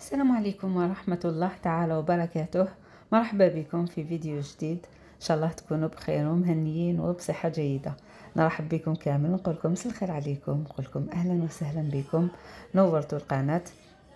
السلام عليكم ورحمة الله تعالى وبركاته مرحبا بكم في فيديو جديد إن شاء الله تكونوا بخير ومهنيين وبصحة جيدة نرحب بكم كامل نقول لكم الخير عليكم نقول لكم أهلا وسهلا بكم نورتوا القناة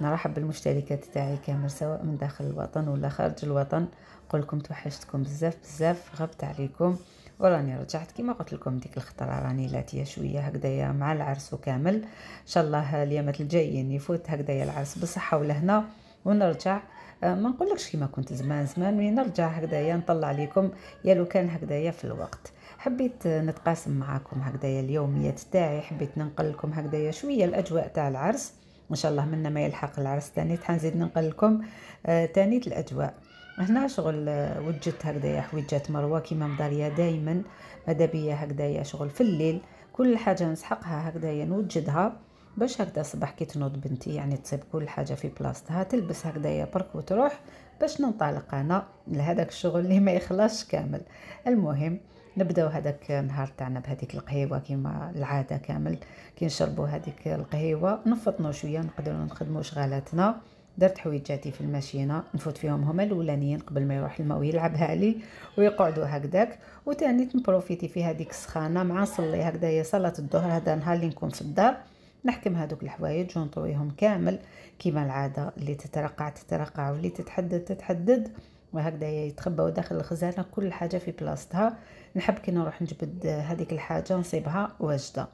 نرحب بالمشتركات تاعي كامل سواء من داخل الوطن ولا خارج الوطن نقول لكم توحشتكم بزاف بزاف غبت عليكم وراني رجعت كما قلت لكم ديك الخطره راني لاتيه شويه هكذايا مع العرس وكامل ان شاء الله اليامات الجايين يفوت هكذايا العرس بالصحه ولهنا ونرجع آه، ما نقولكش كيما كنت زمان زمان ملي نرجع هكذايا نطلع لكم يا لو كان هكذايا في الوقت حبيت نتقاسم معاكم هكذايا اليوميات تاعي حبيت ننقل لكم هكذايا شويه الاجواء تاع العرس ان شاء الله منا ما يلحق العرس تاني تحنزيد ننقل لكم آه تاني الاجواء هنا شغل وجدت هكذايا حويجات مروه كيما مداريه دائما مادا بيا هكذايا شغل في الليل كل حاجه نسحقها هكذايا نوجدها باش هكذا صباح كي تنوض بنتي يعني تصيب كل حاجه في بلاصتها تلبس هكذايا برك وتروح باش ننطلق انا لهذاك الشغل اللي ما يخلصش كامل المهم نبداو هذاك النهار تاعنا بهذيك القهيوه كيما العاده كامل كي نشربوا هذيك القهيوه نفطنوا شويه نقدروا نخدموا شغالاتنا درت حويجاتي في الماشينة نفوت فيهم هما الاولانيين قبل ما يروح الماء ويلعبها لي ويقعدوا هكذاك وتاني نبروفيتي في هذيك السخانه مع نصلي هكذا هي صلاه الظهر هذا نهار اللي نكون في الدار نحكم هذوك الحوايج ونطويهم كامل كما العاده اللي تترقع تترقع واللي تتحدد تتحدد وهكذا يتخباو داخل الخزانه كل حاجه في بلاصتها نحب كي نروح نجبد هذيك الحاجه نصيبها واجده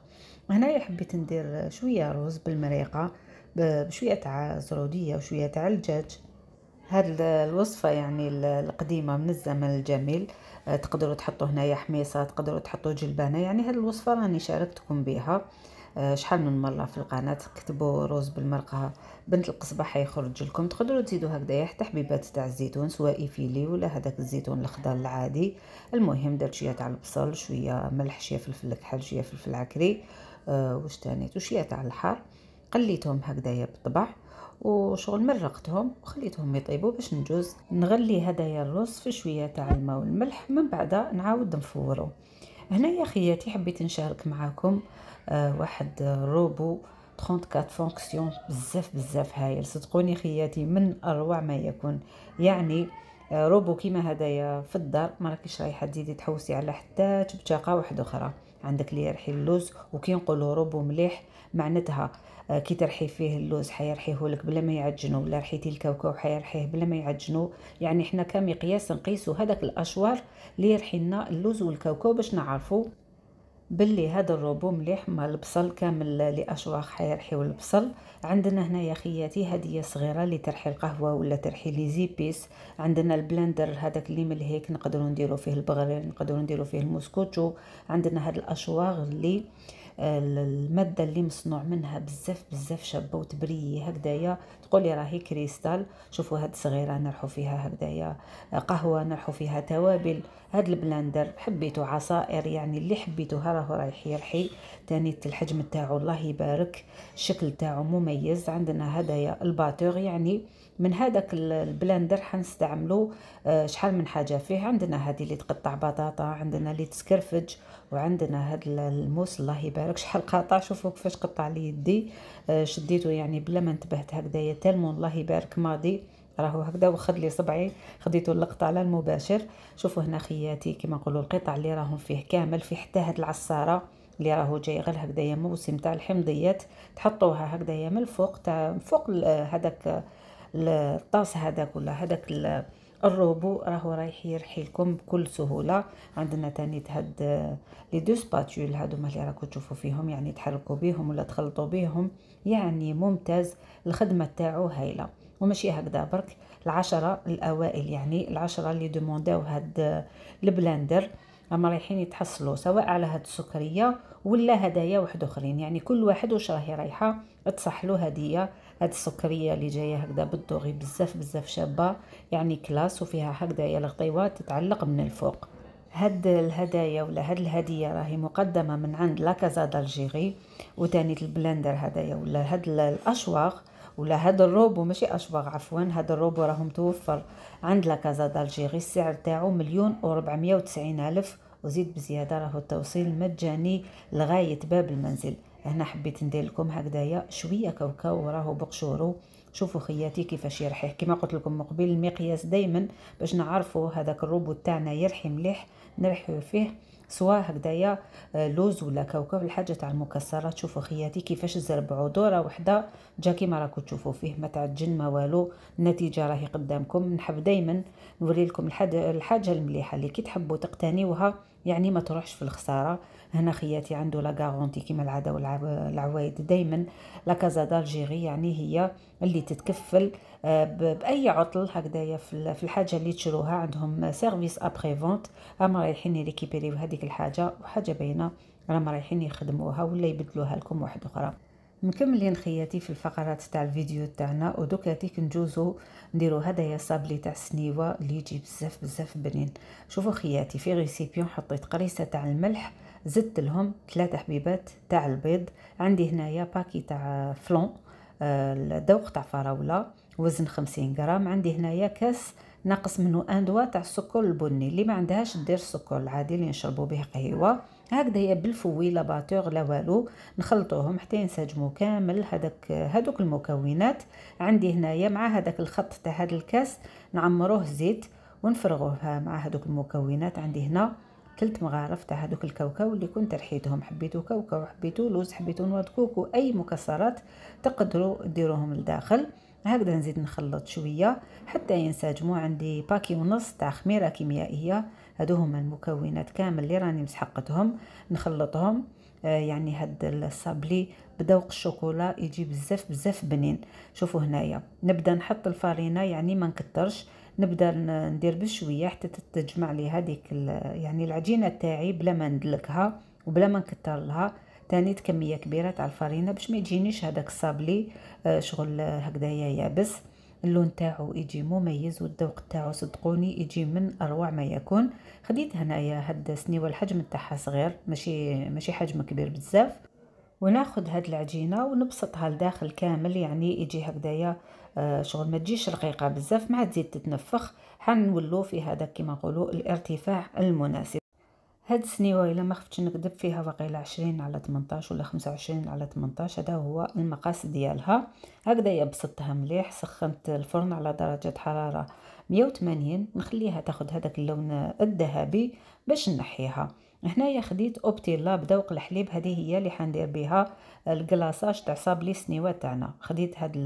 هنايا حبيت ندير شويه رز بالمريقه بشوية تاع زرودية وشوية تاع الدجاج هاد الوصفة يعني القديمة من الزمن الجميل آه، تقدروا تحطوا هنايا حميصة تقدروا تحطوا جلبانة يعني هاد الوصفة راني شاركتكم بها آه، شحال من مرة في القناة كتبوا روز بالمرقة بنت القصبة حيخرج لكم تقدروا تزيدوا هكذايا حتى حبيبات تاع الزيتون سواء فيلي ولا هذاك الزيتون الخضر العادي المهم درت شوية تاع البصل شوية ملح شوية فلفل كحل شوية فلفل عكري آه واش تاني تاع الحار قليتهم هكذايا بالطبع وشغل مرقتهم وخليتهم يطيبوا باش نجوز نغلي هدايا الرز في شويه تاع الماء والملح من بعد نعاود نفورو هنايا خياتي حبيت نشارك معاكم آه واحد روبو 34 فونكسيون بزاف بزاف هايل صدقوني خياتي من اروع ما يكون يعني آه روبو كيما هدايا في الدار ما راكيش رايحه تزيدي تحوسي على حتى تبتاقه واحده اخرى عندك اللي يرحي اللوز وكي نقولوا روبو مليح معناتها آه، كي ترحي فيه اللوز حيرحيه لك بلا ما يعجنو ولا رحيتي الكاوكاو حيرحيه بلا ما يعجنو يعني حنا كمقياس نقيسو هذاك الاشوار اللي يرحي لنا اللوز والكاوكاو باش نعرفو باللي هذا الروبو مليح مع البصل كامل لاشواق حيرحيو البصل عندنا هنا يا خياتي هديه صغيره اللي ترحي القهوه ولا ترحي لي زيبيس عندنا البلندر هذاك اللي ملهيك نقدروا نديروا فيه البغرير نقدروا نديروا فيه الموسكوتشو عندنا هاد الاشواغ اللي آه الماده اللي مصنوع منها بزاف بزاف شابه وتبري هكذايا تقولي راهي كريستال شوفوا هاد صغيره نرحو فيها هكذايا قهوه نرحو فيها توابل هاد البلاندر حبيتو عصائر يعني اللي حبيتوها راهو رايح يرحي تاني الحجم تاعو الله يبارك الشكل تاعو مميز عندنا هدايا الباتور يعني من هذاك البلندر حنستعملو آه، شحال من حاجه فيه عندنا هذه اللي تقطع بطاطا عندنا اللي تسكرفج وعندنا هاد الموس الله يبارك شحال قاطع شوفوا كيفاش قطع لي يدي آه، شديته يعني بلا ما انتبهت هكذايا تلمون الله يبارك ماضي راهو هكذا وخد لي صبعي خديته اللقطه على المباشر شوفوا هنا خياتي كما نقولوا القطع اللي راهم فيه كامل في حتى هاد العصاره اللي راهو جاي غير هكذايا موسم تاع الحمضيات تحطوها هكذايا من الفوق تاع فوق هذاك الطاس هذاك ولا هذاك الروبو راهو رايح يرحي لكم بكل سهوله عندنا تاني هاد آه، لي دو سباتول هادوما اللي راكم تشوفوا فيهم يعني تحركوا بيهم ولا تخلطوا بيهم يعني ممتاز الخدمه تاعو هايله وماشي هكذا برك العشرة الأوائل يعني العشرة اللي دومونداو هاد آه، البلاندر هما رايحين يتحصلوا سواء على هاد السكرية ولا هدايا واحد أخرين يعني كل واحد واش راهي رايحة تصحلو هدية هاد السكريه اللي جايه هكذا بالدوغي بزاف بزاف شابه يعني كلاس وفيها هكذايا الغطيوه تتعلق من الفوق هاد الهدايا ولا هاد الهديه راهي مقدمه من عند لاكازا دالجيري وتاني البلندر هدايا ولا هاد الاشواغ ولا هاد الروبو ماشي اشواغ عفوا هاد الروبو راهو متوفر عند لاكازا دالجيري السعر تاعو مليون و وتسعين الف وزيد بزياده راهو التوصيل مجاني لغايه باب المنزل هنا حبيت ندير لكم هكذايا شويه كاوكاو راهو بقشورو شوفوا خياتي كيفاش يرحي كما قلت لكم مقبل المقياس دائما باش نعرفوا هذاك الروبوت تاعنا يرحي مليح نرحيو فيه سواء هكذايا آه، لوز ولا كوكب الحاجه تاع المكسرات شوفوا خياتي كيفاش زربعوا دوره وحده جا كيما راكم تشوفوا فيه ما تعجن ما والو النتيجه راهي قدامكم نحب دائما نوري لكم الحاجه المليحه اللي كي تحبوا تقتنيوها يعني ما تروحش في الخساره هنا خياتي عنده لا غارونتي كيما العاده والعوايد دائما لا كازا دالجيري يعني هي اللي تتكفل آه، باي عطل هكذايا في الحاجه اللي تشروها عندهم سيرفيس ابري فونت اما رايحين ريكيبيريو هذيك الحاجه وحاجه باينه راهم رايحين يخدموها ولا يبدلوها لكم واحد اخرى مكملين خياتي في الفقرات تاع الفيديو تاعنا ودوك هذيك نجوزو نديرو هدايا صابلي تاع السنيوه اللي يجي بزاف بزاف بنين شوفوا خياتي في ريسيبيون حطيت قريصه تاع الملح زدت لهم ثلاثة حبيبات تاع البيض عندي هنايا باكي تاع فلون آه، الذوق تاع فراولة وزن خمسين غرام عندي هنايا كاس ناقص منه ان دوا تاع السكر البني اللي ما عندهاش دير السكر العادي اللي نشربوا به قهيوة هكذا هي بالفوي لا باتور لا والو نخلطوهم حتى ينسجموا كامل هذاك هذوك المكونات عندي هنايا مع هذاك الخط تاع هذا الكاس نعمروه زيت ونفرغوه مع هذوك المكونات عندي هنا كلت مغارف تاع هذوك الكاوكاو اللي كنت رحيتهم حبيتو كاوكاو حبيتو لوز حبيتو نواد كوكو اي مكسرات تقدروا ديروهم لداخل هكذا نزيد نخلط شويه حتى ينسجموا عندي باكي ونص تاع خميره كيميائيه هادو هما المكونات كامل اللي راني مسحقتهم نخلطهم آه، يعني هاد الصابلي بدوق الشوكولا يجي بزاف بزاف بنين شوفوا هنايا نبدا نحط الفارينه يعني ما نكترش نبدا ندير بشويه حتى تتجمع لي هذيك يعني العجينه تاعي بلا ما ندلكها وبلا ما نكثر لها ثاني كميه كبيره تاع الفرينه باش ما يجينيش هذاك الصابلي آه، شغل هكذايا يابس اللون تاعو يجي مميز والذوق تاعو صدقوني يجي من اروع ما يكون خديت هنايا هاد السنيوه الحجم تاعها صغير ماشي ماشي حجم كبير بزاف وناخذ هاد العجينه ونبسطها لداخل كامل يعني يجي هكذايا آه، شغل ما تجيش رقيقه بزاف مع تزيد تتنفخ حنولو في هذا كما نقولوا الارتفاع المناسب هاد السنيوه الا ما خفتش نكذب فيها واقيلا 20 على 18 ولا 25 على 18 هذا هو المقاس ديالها هكذا بسطتها مليح سخنت الفرن على درجه حراره 180 نخليها تاخد هذاك اللون الذهبي باش نحيها هنايا خديت اوبتيلا بدوق الحليب هذه هي اللي حندير بها الكلاصاج تاع صابلي سنيوه تاعنا خديت هاد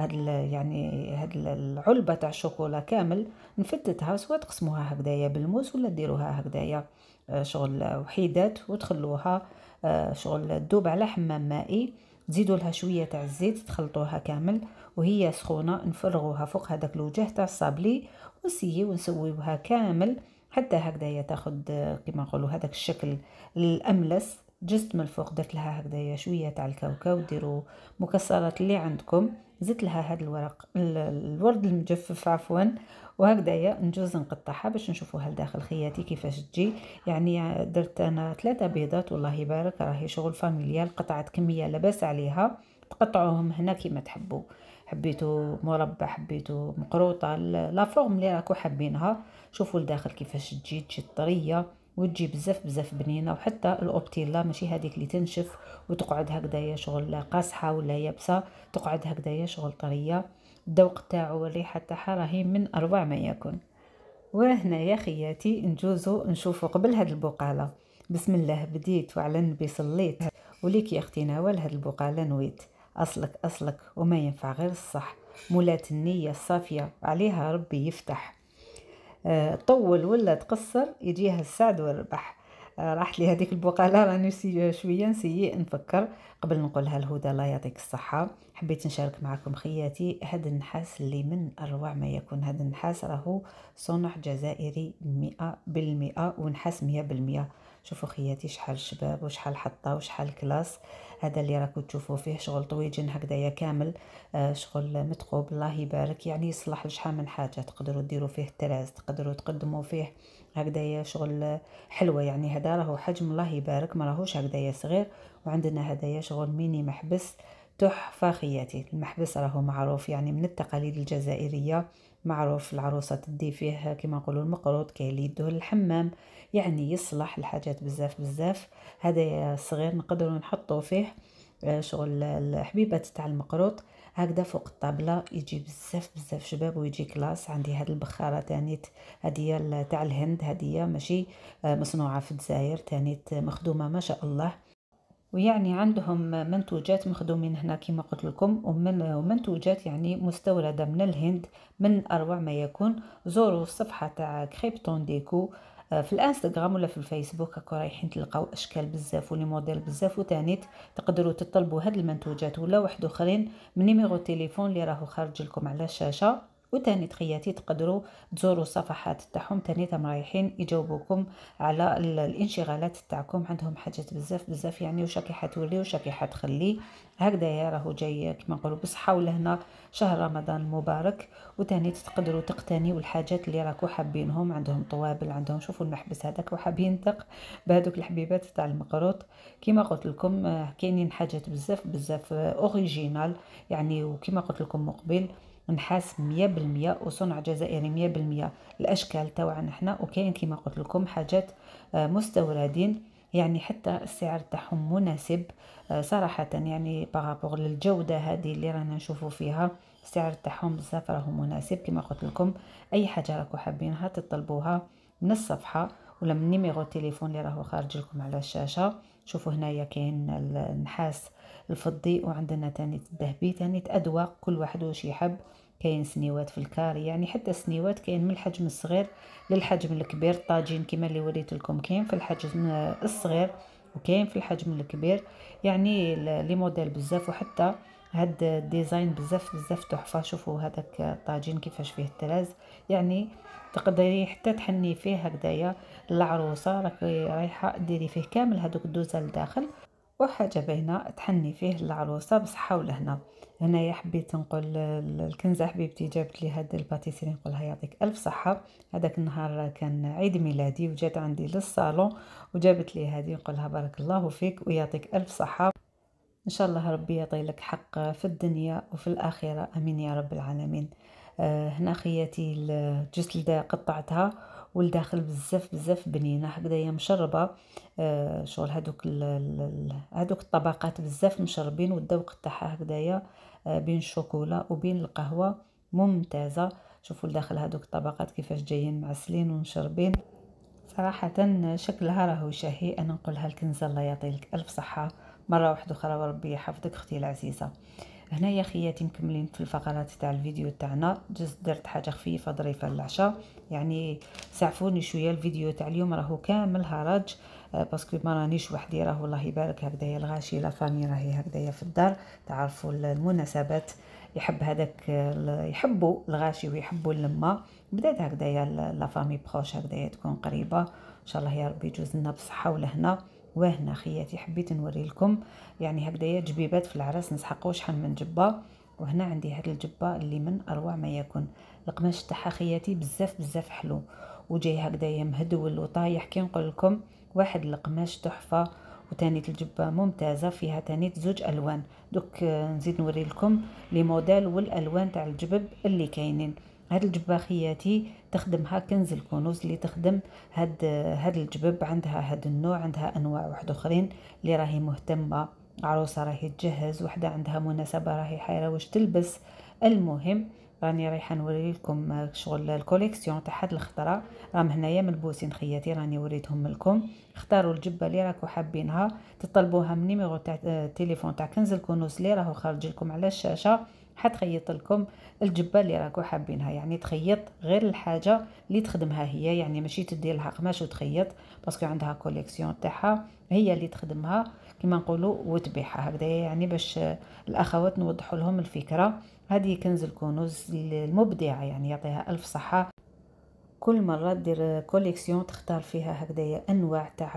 هاد يعني هاد العلبه تاع الشوكولا كامل نفتتها سواء تقسموها هكذايا بالموس ولا ديروها هكذايا آه، شغل وحيدات وتخلوها آه، شغل تذوب على حمام مائي تزيدوا لها شويه تاع الزيت تخلطوها كامل وهي سخونه نفرغوها فوق هذاك الوجه تاع الصابلي ونسيه ونسويوها كامل حتى هكذايا تاخد آه، كما نقولوا هذاك الشكل الاملس جست من الفوق درت لها هكذايا شويه تاع الكاوكاو ديروا مكسرات اللي عندكم زدت لها هذا الورق الورد المجفف عفوا وهكذايا نجوز نقطعها باش نشوفوها لداخل خياتي كيفاش تجي يعني درت انا ثلاثه بيضات والله يبارك راهي شغل فاميليال قطعت كميه لاباس عليها تقطعوهم هنا كيما تحبوا حبيتو مربع حبيتو مقروطه لا فورم اللي راكو حابينها شوفوا لداخل كيفاش تجي تجي طريه وتجي بزاف بزاف بنينه وحتى الاوبتيلا ماشي هذيك اللي تنشف وتقعد هكذايا شغل قاصحه ولا يابسه تقعد هكذايا شغل طريه الذوق تاعو والريحه تاعها راهي من اروع ما يكون وهنا يا خياتي نجوزو نشوفو قبل هاد البقاله بسم الله بديت وعلى النبي صليت وليك يا اختي نوال هاد البقاله نويت اصلك اصلك وما ينفع غير الصح مولات النيه الصافيه عليها ربي يفتح تطول آه، ولا تقصر يجيها السعد والربح آه، راحت لي هذيك البقالة راني شويه نسي نفكر قبل نقولها الهدى الله يعطيك الصحه حبيت نشارك معكم خياتي هذا النحاس اللي من اروع ما يكون هذا النحاس راهو صنع جزائري مئة بالمئة ونحاس مية بالمئة شوفوا خياتي شحال شباب وشحال حطه وشحال كلاس هذا اللي راكم تشوفوا فيه شغل طويجن هكذايا كامل آه شغل متقوب الله يبارك يعني يصلح لشحال من حاجه تقدروا ديروا فيه التراز تقدروا تقدموا فيه هكذايا شغل حلوه يعني هذا راهو حجم الله يبارك ما راهوش هكذايا صغير وعندنا هدايا شغل ميني محبس آه تحفة خياتي المحبس راهو معروف يعني من التقاليد الجزائرية معروف العروسة تدي فيه كما نقولوا اللي يده الحمام يعني يصلح الحاجات بزاف بزاف هذا صغير نقدروا نحطوه فيه آه، شغل الحبيبات تاع المقروط هكذا فوق الطابلة يجي بزاف بزاف شباب ويجي كلاس عندي هاد البخارة تانيت هادية تاع الهند هادية ماشي آه، مصنوعة في الجزائر تانيت مخدومة ما شاء الله ويعني عندهم منتوجات مخدومين هنا كما قلت لكم ومن ومنتوجات يعني مستوردة من الهند من أروع ما يكون زوروا الصفحة تاع كريبتون ديكو آه، في الانستغرام ولا في الفيسبوك هكا رايحين تلقاو اشكال بزاف ولي موديل بزاف وثاني تقدروا تطلبوا هاد المنتوجات ولا واحد اخرين من نيميرو تليفون اللي راهو خارج لكم على الشاشه وتاني تخياتي تقدروا تزوروا الصفحات تاعهم تاني تم رايحين يجاوبوكم على الانشغالات تاعكم عندهم حاجات بزاف بزاف يعني وشاكي حتولي وشاكي حتخلي يا راهو جاي كما نقولوا بصحة ولهنا شهر رمضان المبارك وتاني تقدروا تقتنيوا الحاجات اللي راكو حابينهم عندهم طوابل عندهم شوفوا المحبس هذاك وحابين تق بهذوك الحبيبات تاع المقروط كما قلت لكم آه، كاينين حاجات بزاف بزاف اوريجينال آه، يعني وكما قلت لكم مقبل نحاس مية بالمية وصنع جزائري مية بالمية الأشكال تاوعنا حنا وكاين كما قلت لكم حاجات آه، مستوردين يعني حتى السعر تاعهم مناسب آه، صراحة يعني باغابوغ للجودة هذه اللي رانا نشوفو فيها السعر تاعهم بزاف راهو مناسب كما قلت لكم أي حاجة راكو حابينها تطلبوها من الصفحة ولا من نيميرو التليفون اللي راهو خارج لكم على الشاشة شوفوا هنايا كاين النحاس الفضي وعندنا تاني الذهبي تاني أدواق كل واحد واش يحب كاين سنيوات في الكاري يعني حتى السنيوات كاين من الحجم الصغير للحجم الكبير الطاجين كما اللي وريت لكم كاين في الحجم الصغير وكاين في الحجم الكبير يعني لي موديل بزاف وحتى هاد الديزاين بزاف بزاف تحفه شوفوا هذاك الطاجين كيفاش فيه التراز يعني تقدري حتى تحني فيه هكذايا العروسه راكي رايحه ديري فيه كامل هذوك الدوزه لداخل وحاجة باينة تحني فيه العروسة بصحة ولهنا هنايا حبيت نقول الكنزة حبيبتي جابت لي هاد الباتيسري نقولها يعطيك ألف صحة هذاك النهار كان عيد ميلادي وجات عندي للصالون وجابت لي هذه نقولها بارك الله فيك ويعطيك ألف صحة ان شاء الله ربي يعطي لك حق في الدنيا وفي الاخره امين يا رب العالمين آه، هنا خياتي الجسل ده قطعتها والداخل بزاف بزاف بنينه هكذايا مشربه آه شغل هذوك هذوك الطبقات بزاف مشربين والذوق تاعها هكذايا آه بين الشوكولا وبين القهوه ممتازه شوفوا الداخل هذوك الطبقات كيفاش جايين معسلين ومشربين صراحه شكلها راهو شهي انا نقولها الكنزه الله يعطيك الف صحه مره واحده اخرى وربي يحفظك اختي العزيزه هنايا خياتي مكملين في الفقرات تاع الفيديو تاعنا جست درت حاجه خفيفه ظريفه للعشاء يعني سعفوني شويه الفيديو تاع اليوم راهو كامل هرج آه، باسكو ما رانيش وحدي راه والله يبارك هكذايا الغاشي لا فامي راهي هكذايا في الدار تعرفوا المناسبات يحب هذاك يحبوا الغاشي ويحبوا اللمه بدات هكذايا لا فامي بروش هكذايا تكون قريبه ان شاء الله يا ربي يجوز لنا بصحه ولهنا وهنا خياتي حبيت نوري لكم يعني هكذايا جبيبات في العرس نسحقو شحال من جبه وهنا عندي هاد الجبه اللي من اروع ما يكون القماش تاعها خياتي بزاف بزاف حلو وجاي هكذايا مهدول وطايح كي نقول لكم واحد القماش تحفه وتانيت الجبه ممتازه فيها تانيت زوج الوان دوك نزيد نوري لكم لي موديل والالوان تاع الجبب اللي كاينين هاد الجبه خياتي تخدمها كنز الكنوز اللي تخدم هاد هاد الجبب عندها هاد النوع عندها انواع واحد اخرين اللي راهي مهتمه عروسه راهي تجهز وحده عندها مناسبه راهي حايره واش تلبس المهم راني رايحه نوري لكم شغل الكوليكسيون تاع هاد الخضره راهم هنايا ملبوسين خياتي راني وريتهم لكم اختاروا الجبه اللي راكو حابينها تطلبوها من نيميرو تاع التليفون آه، تاع كنز الكنوز اللي راهو خارج لكم على الشاشه حتخيط لكم الجبه اللي راكو حابينها يعني تخيط غير الحاجه اللي تخدمها هي يعني ماشي تدير لها قماش وتخيط باسكو عندها كوليكسيون تاعها هي اللي تخدمها كما نقولوا وتبيعها هكذا يعني باش الاخوات نوضحوا لهم الفكره هذه كنز الكنوز المبدعه يعني يعطيها الف صحه كل مرة دير كوليكسيون تختار فيها هكذايا انواع تاع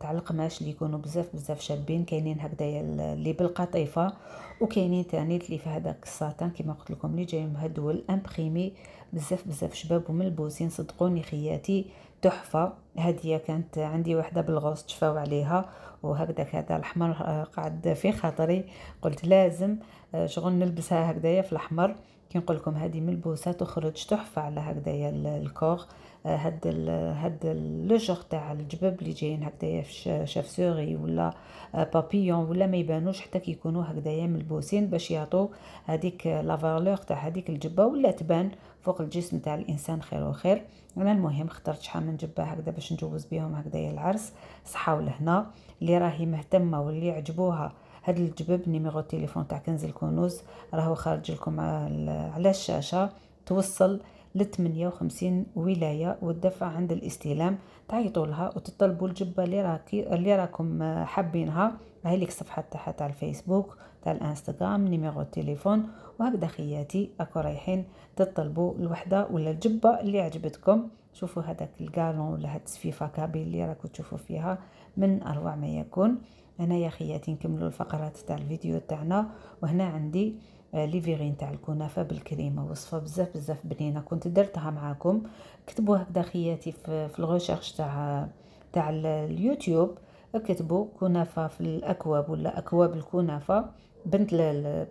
تاع القماش اللي يكونوا بزاف بزاف شابين كاينين هكذايا اللي بالقطيفه وكاينين تاني اللي في هذاك الساتان كما قلت لكم اللي جاي مهدول امبريمي بزاف بزاف شباب وملبوسين صدقوني خياتي تحفه هدية كانت عندي وحده بالغوص تشفاو عليها وهكذاك هذا الاحمر آه، قعد في خاطري قلت لازم آه، شغل نلبسها هكذايا في الاحمر كي نقول لكم هذه من البوسه تخرج تحفه على هكذايا الكور آه، هاد ال هاد لو جور تاع الجباب اللي جايين هكذايا في شافسوري ولا آه، بابيون ولا ما يبانوش حتى كيكونوا هكذايا ملبوسين باش يعطوا هذيك لا فالور تاع هذيك الجبه ولا تبان فوق الجسم تاع الانسان خير وخير انا المهم اخترت شحال من جبه هكذا باش نجوز بهم هكذايا العرس صحاو لهنا اللي راهي مهتمه واللي عجبوها هاد الجباب نيميرو تيليفون تاع كنز الكنوز راهو خارج لكم على الشاشه توصل ل 58 ولايه والدفع عند الاستلام تعيطوا لها وتطلبوا الجبه اللي راكي اللي راكم حابينها هاي لك الصفحه تاعها تاع الفيسبوك تاع الانستغرام نيميرو تيليفون وهكذا خياتي اكو رايحين تطلبوا الوحده ولا الجبه اللي عجبتكم شوفوا هذاك الكالون ولا هاد السفيفه كابيل اللي راكم تشوفوا فيها من اروع ما يكون هنايا خياتي نكملوا الفقرات تاع الفيديو تاعنا وهنا عندي آه، لي فيغين تاع الكنافه بالكريمه وصفه بزاف بزاف بنينه كنت درتها معاكم كتبوا هكذا خياتي في, في الغوشيرش تاع تاع اليوتيوب كتبوا كنافه في الاكواب ولا اكواب الكنافه بنت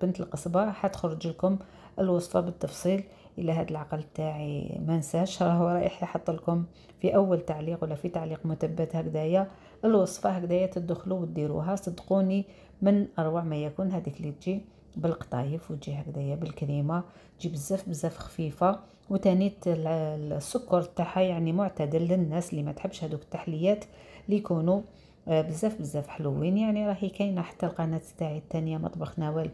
بنت القصبه حتخرج لكم الوصفه بالتفصيل الى هذا العقل تاعي ما نساش راهو رايح يحط لكم في اول تعليق ولا في تعليق مثبت هكذايا الوصفه هكذايا تدخلوا وديروها صدقوني من اروع ما يكون هذيك اللي تجي بالقطايف وتجي هكذايا بالكريمه تجي بزاف بزاف خفيفه وتاني السكر تاعها يعني معتدل للناس اللي ما تحبش هذوك التحليات اللي يكونوا آه، بزاف بزاف حلوين يعني راهي كاينه حتى القناه تاعي الثانيه مطبخ نوال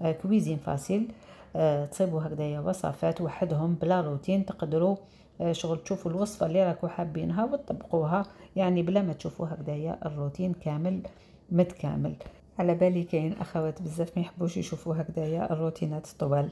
آه، كويزين فاسيل آه، تصيبوا هكذايا وصفات وحدهم بلا روتين تقدروا آه، شغل تشوفوا الوصفة اللي راكو حابينها وتطبقوها يعني بلا ما تشوفوا هكذايا الروتين كامل متكامل على بالي كاين اخوات بزاف ما يحبوش يشوفوا هكذايا الروتينات الطوال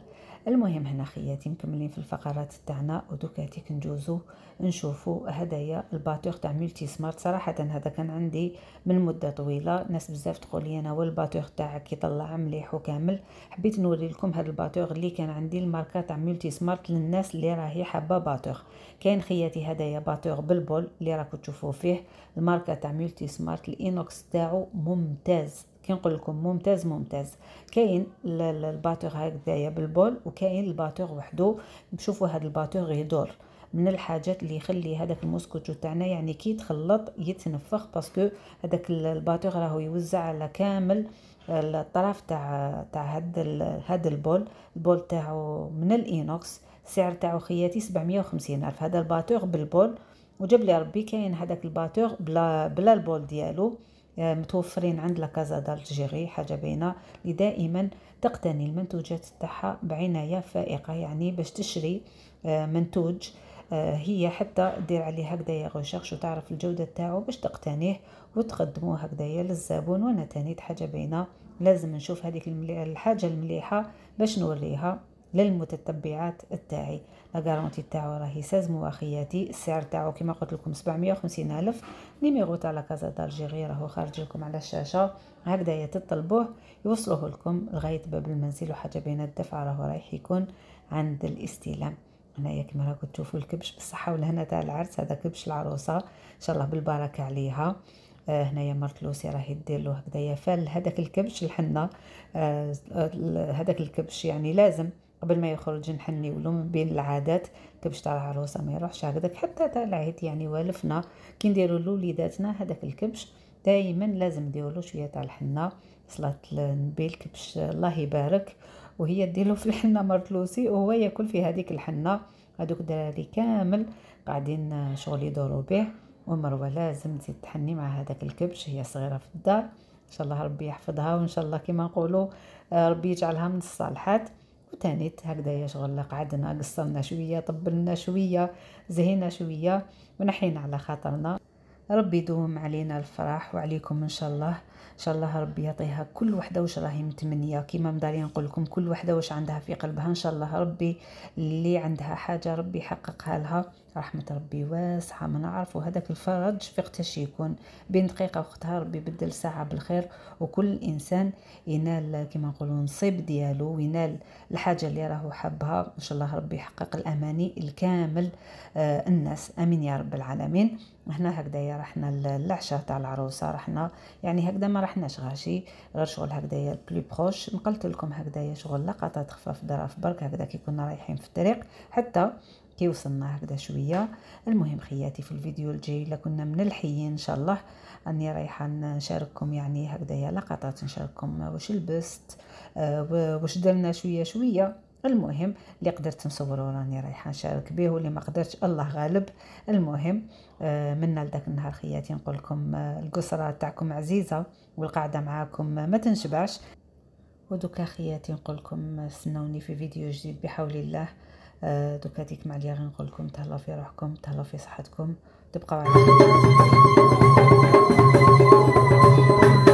المهم هنا خياتي مكملين في الفقرات تاعنا ودوكاتي كنجوزو نشوفوا هدايا الباتور تاع ملتي سمارت صراحه هذا كان عندي من مده طويله ناس بزاف تقول لي انا والباتور تاعك يطلع مليح وكامل حبيت نوري لكم هذا الباتور اللي كان عندي الماركه تاع ملتي سمارت للناس اللي راهي حابه باتور كاين خياتي هدايا باتور بالبول اللي راكو تشوفوه فيه الماركه تاع ملتي سمارت الانوكس تاعو ممتاز كي نقول لكم ممتاز ممتاز كاين الباتور هكذايا بالبول وكاين الباتور وحده نشوفوا هذا الباتور يدور من الحاجات اللي يخلي هذاك الموسكوتشو تاعنا يعني كي يتخلط يتنفخ باسكو هذاك الباتور راهو يوزع على كامل الطرف تاع تاع هذا هذا البول البول تاعو من الاينوكس سعر تاعو خياتي 750 الف هذا الباتور بالبول وجاب لي ربي كاين هذاك الباتور بلا بلا البول ديالو متوفرين عند كازا دالجيري حاجه باينه اللي دائما تقتني المنتوجات تاعها بعنايه فائقه يعني باش تشري آه، منتوج آه، هي حتى دير عليه هكذايا غوشيرش وتعرف الجوده تاعو باش تقتنيه وتقدموه هكذايا للزبون وانا تانيت حاجه باينه لازم نشوف هذيك الحاجه المليحه باش نوريها للمتتبعات تاعي لا غارونتي تاعو راهي ساز اخياتي السعر تاعو كما قلت لكم 750 الف نيميرو تاع لا كازا دالجيري راهو خارج لكم على الشاشه هكذايا تطلبوه يوصلوه لكم لغايه باب المنزل وحاجه بين الدفع راهو رايح يكون عند الاستلام هنايا كما راكم تشوفوا الكبش بالصحه والهنا تاع العرس هذا كبش العروسه ان شاء الله بالبركه عليها آه هنايا مرت لوسي راهي دير له هكذايا فال هذاك الكبش الحنه آه هذاك الكبش يعني لازم قبل ما يخرج نحنيولو من بين العادات كبش تاع العروسه ما يروحش هكذاك حتى تاع العيد يعني والفنا كي نديرو لوليداتنا هذاك الكبش دائما لازم نديرولو شويه تاع الحنه صلاه النبي الكبش الله يبارك وهي ديرلو في الحنه مرت لوسي وهو ياكل في هذيك الحنه هذوك الدراري كامل قاعدين شغل يدوروا به ومروه لازم تزيد تحني مع هذاك الكبش هي صغيره في الدار ان شاء الله ربي يحفظها وان شاء الله كما نقولوا آه، ربي يجعلها من الصالحات وتانيت هكذا شغل قعدنا قصرنا شويه طبلنا شويه زهينا شويه ونحينا على خاطرنا ربي يدوم علينا الفرح وعليكم ان شاء الله ان شاء الله ربي يعطيها كل وحده واش راهي متمنيه كيما مداري نقول لكم كل وحده واش عندها في قلبها ان شاء الله ربي اللي عندها حاجه ربي يحققها لها رحمة ربي واسعة ما نعرف وهذاك الفرج في يكون بين دقيقة وقتها ربي يبدل ساعة بالخير وكل إنسان ينال كما نقولوا نصيب ديالو وينال الحاجة اللي راهو حبها إن شاء الله ربي يحقق الأماني الكامل آه الناس أمين يا رب العالمين هنا يا رحنا العشاء تاع العروسه رحنا يعني هكذا ما رحناش غاشي غير شغل يا بلي بروش نقلت لكم يا شغل لقطات خفاف ظرف برك هكذا كي كنا رايحين في الطريق حتى كي وصلنا هكذا شويه المهم خياتي في الفيديو الجاي الا كنا من الحيين ان شاء الله راني رايحه نشارككم يعني هكذايا لقطات نشارككم واش لبست آه، واش درنا شويه شويه المهم اللي قدرت نصوره راني رايحه نشارك به واللي ما قدرتش الله غالب المهم آه، منا لذاك النهار خياتي نقول لكم آه، القصره تاعكم عزيزه والقعده معاكم ما تنشبعش ودوكا خياتي نقول لكم استنوني في فيديو جديد بحول الله آه، دوكا هذيك معليا غنقول لكم تهلاو في روحكم تهلاو في صحتكم تبقاو على